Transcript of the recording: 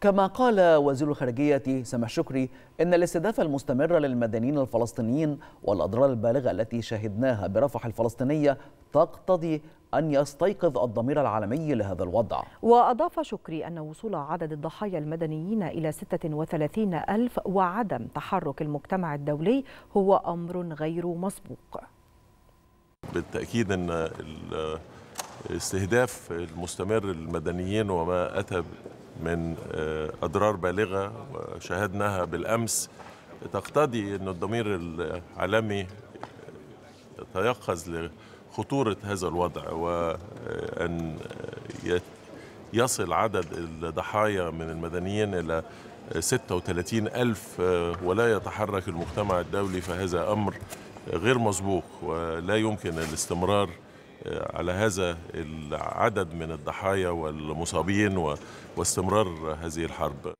كما قال وزير الخارجية سامح شكري إن الاستهداف المستمر للمدنيين الفلسطينيين والأضرار البالغة التي شهدناها برفح الفلسطينية تقتضي أن يستيقظ الضمير العالمي لهذا الوضع وأضاف شكري أن وصول عدد الضحايا المدنيين إلى 36 ألف وعدم تحرك المجتمع الدولي هو أمر غير مسبوق بالتأكيد أن الاستهداف المستمر للمدنيين وما أتى من آه، أضرار بالغة شاهدناها بالأمس تقتضي أن الضمير العالمي يتيقظ لخطورة هذا الوضع وأن يصل عدد الضحايا من المدنيين إلى 36 ألف ولا يتحرك المجتمع الدولي فهذا أمر غير مسبوق ولا يمكن الاستمرار على هذا العدد من الضحايا والمصابين واستمرار هذه الحرب